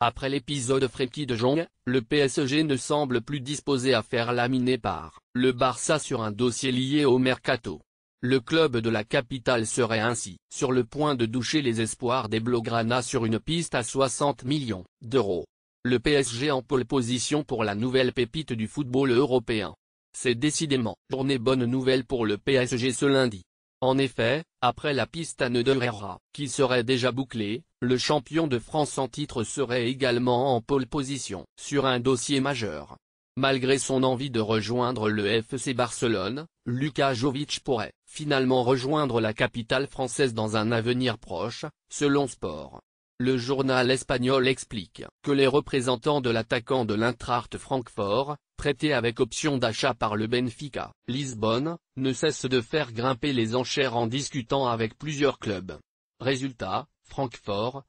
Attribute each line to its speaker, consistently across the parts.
Speaker 1: Après l'épisode Freaky de Jong, le PSG ne semble plus disposé à faire laminer par le Barça sur un dossier lié au mercato. Le club de la capitale serait ainsi sur le point de doucher les espoirs des Blaugrana sur une piste à 60 millions d'euros. Le PSG en pole position pour la nouvelle pépite du football européen. C'est décidément journée bonne nouvelle pour le PSG ce lundi. En effet, après la piste à Neuderer, qui serait déjà bouclée, le champion de France en titre serait également en pole position sur un dossier majeur. Malgré son envie de rejoindre le FC Barcelone, Luka Jovic pourrait finalement rejoindre la capitale française dans un avenir proche, selon Sport. Le journal espagnol explique que les représentants de l'attaquant de l'intrarte Francfort, traité avec option d'achat par le Benfica, Lisbonne, ne cessent de faire grimper les enchères en discutant avec plusieurs clubs. Résultat, Francfort,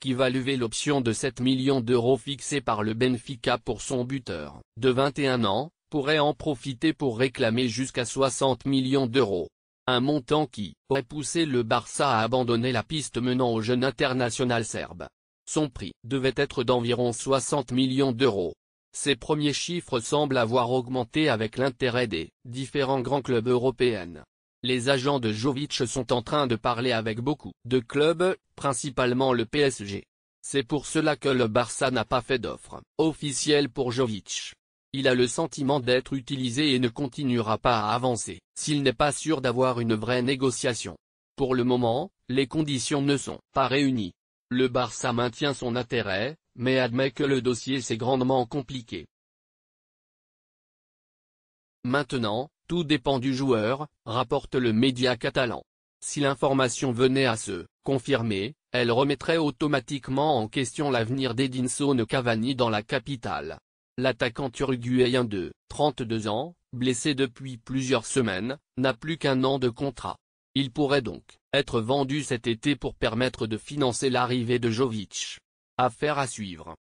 Speaker 1: qui va lever l'option de 7 millions d'euros fixée par le Benfica pour son buteur, de 21 ans, pourrait en profiter pour réclamer jusqu'à 60 millions d'euros. Un montant qui aurait poussé le Barça à abandonner la piste menant au jeune international serbe. Son prix devait être d'environ 60 millions d'euros. Ces premiers chiffres semblent avoir augmenté avec l'intérêt des différents grands clubs européens. Les agents de Jovic sont en train de parler avec beaucoup de clubs, principalement le PSG. C'est pour cela que le Barça n'a pas fait d'offre officielle pour Jovic. Il a le sentiment d'être utilisé et ne continuera pas à avancer, s'il n'est pas sûr d'avoir une vraie négociation. Pour le moment, les conditions ne sont pas réunies. Le Barça maintient son intérêt, mais admet que le dossier s'est grandement compliqué. Maintenant, tout dépend du joueur, rapporte le média catalan. Si l'information venait à se confirmer, elle remettrait automatiquement en question l'avenir d'Edinson Cavani dans la capitale. L'attaquant uruguayen de 32 ans, blessé depuis plusieurs semaines, n'a plus qu'un an de contrat. Il pourrait donc être vendu cet été pour permettre de financer l'arrivée de Jovic. Affaire à suivre.